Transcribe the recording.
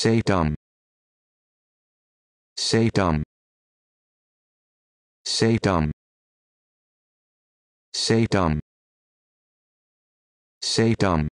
Say dumb. Say dumb. Say dumb. Say dumb. Say dumb.